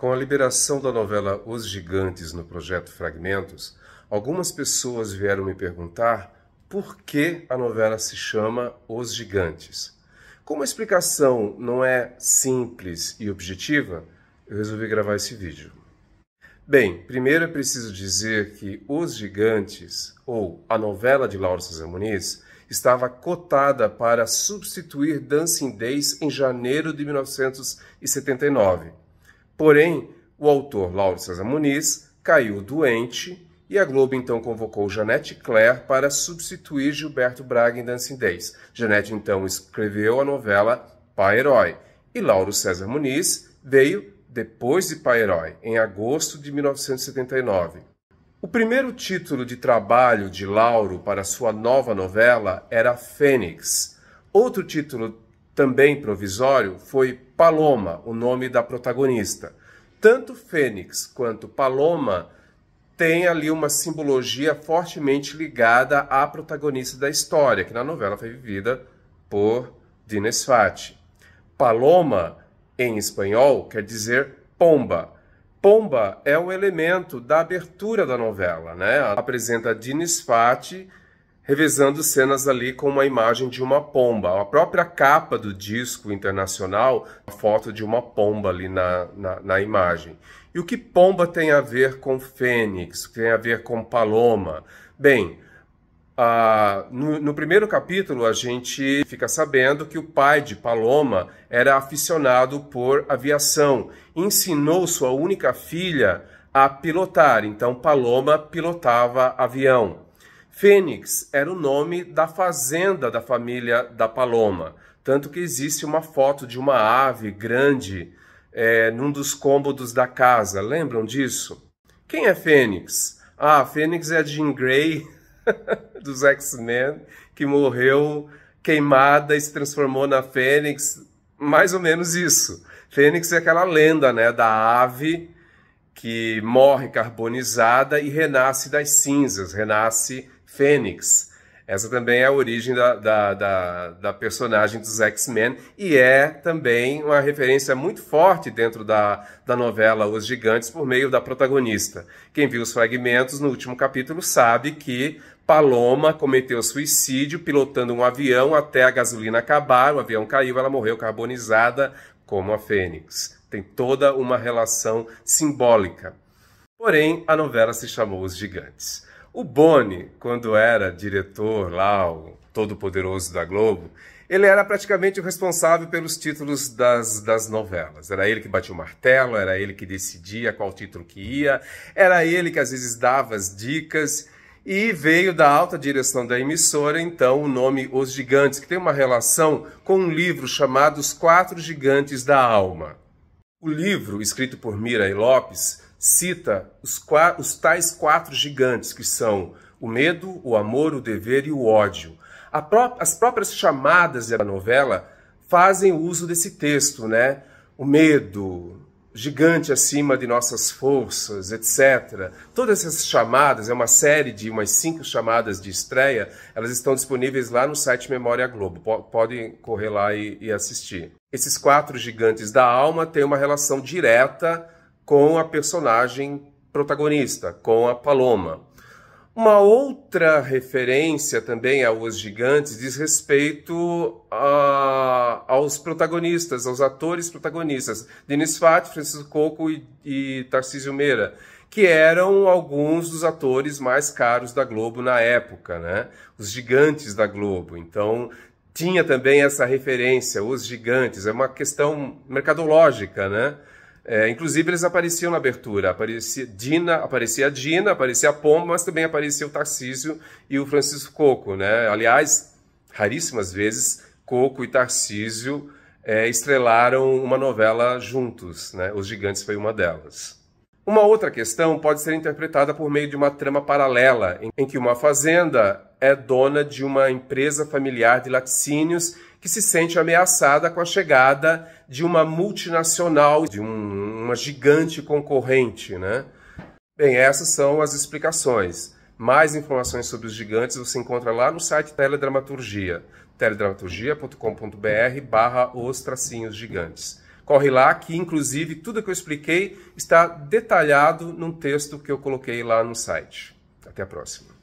Com a liberação da novela Os Gigantes no projeto Fragmentos, algumas pessoas vieram me perguntar por que a novela se chama Os Gigantes. Como a explicação não é simples e objetiva, eu resolvi gravar esse vídeo. Bem, primeiro é preciso dizer que Os Gigantes, ou a novela de Laura Souza Muniz, estava cotada para substituir Dancing Days em janeiro de 1979 Porém, o autor Lauro César Muniz caiu doente e a Globo então convocou Janete Claire para substituir Gilberto Braga em Dancing Days. Janete então escreveu a novela Pai Herói e Lauro César Muniz veio depois de Pai Herói, em agosto de 1979. O primeiro título de trabalho de Lauro para sua nova novela era Fênix. Outro título também provisório foi Paloma, o nome da protagonista. Tanto Fênix quanto Paloma tem ali uma simbologia fortemente ligada à protagonista da história, que na novela foi vivida por Dina Swati. Paloma, em espanhol, quer dizer pomba. Pomba é um elemento da abertura da novela, né? Apresenta Dina Swati revezando cenas ali com uma imagem de uma pomba. A própria capa do disco internacional, a foto de uma pomba ali na, na, na imagem. E o que pomba tem a ver com fênix, tem a ver com paloma? Bem, no, no, primeiro capítulo, a gente fica sabendo que o pai de Paloma era aficionado por aviação, ensinou sua única filha a pilotar, então Paloma pilotava avião. Fênix era o nome da fazenda da família da Paloma, tanto que existe uma foto de uma ave grande é, num dos cômodos da casa. Lembram disso? Quem é Fênix? Ah, Fênix é a Jean Grey dos X-Men, que morreu queimada e se transformou na Fênix. Mais ou menos isso. Fênix é aquela lenda né, da ave que morre carbonizada e renasce das cinzas, renasce Fênix. Essa também é a origem da, da, da, da personagem dos X-Men e é também uma referência muito forte dentro da, da novela Os Gigantes por meio da protagonista. Quem viu os fragmentos no último capítulo sabe que Paloma cometeu suicídio pilotando um avião até a gasolina acabar, o avião caiu, ela morreu carbonizada como a Fênix. Tem toda uma relação simbólica. Porém, a novela se chamou Os Gigantes. O Boni, quando era diretor lá, o todo-poderoso da Globo, ele era praticamente o responsável pelos títulos das, das novelas. Era ele que batia o martelo, era ele que decidia qual título que ia, era ele que às vezes dava as dicas. E veio da alta direção da emissora, então, o nome Os Gigantes, que tem uma relação com um livro chamado Os Quatro Gigantes da Alma. O livro, escrito por Mira e Lopes, cita os, os tais quatro gigantes que são o medo, o amor, o dever e o ódio. Pró as próprias chamadas da novela fazem uso desse texto, né? O medo, gigante acima de nossas forças, etc. Todas essas chamadas, é uma série de umas cinco chamadas de estreia, elas estão disponíveis lá no site Memória Globo. Podem correr lá e, e assistir. Esses quatro gigantes da alma têm uma relação direta com a personagem protagonista, com a Paloma. Uma outra referência também aos gigantes diz respeito a, aos protagonistas, aos atores protagonistas, Denis Fati, Francisco Coco e, e Tarcísio Meira, que eram alguns dos atores mais caros da Globo na época, né? Os gigantes da Globo. Então, tinha também essa referência, os gigantes, é uma questão mercadológica, né? É, inclusive, eles apareciam na abertura. Aparecia Dina, aparecia a Dina, aparecia a Pomba, mas também aparecia o Tarcísio e o Francisco Coco. Né? Aliás, raríssimas vezes, Coco e Tarcísio é, estrelaram uma novela juntos. Né? Os Gigantes foi uma delas. Uma outra questão pode ser interpretada por meio de uma trama paralela, em que uma fazenda é dona de uma empresa familiar de laticínios que se sente ameaçada com a chegada de uma multinacional, de um, uma gigante concorrente, né? Bem, essas são as explicações. Mais informações sobre os gigantes você encontra lá no site Teledramaturgia, teledramaturgia.com.br barra os tracinhos gigantes. Corre lá que, inclusive, tudo que eu expliquei está detalhado num texto que eu coloquei lá no site. Até a próxima.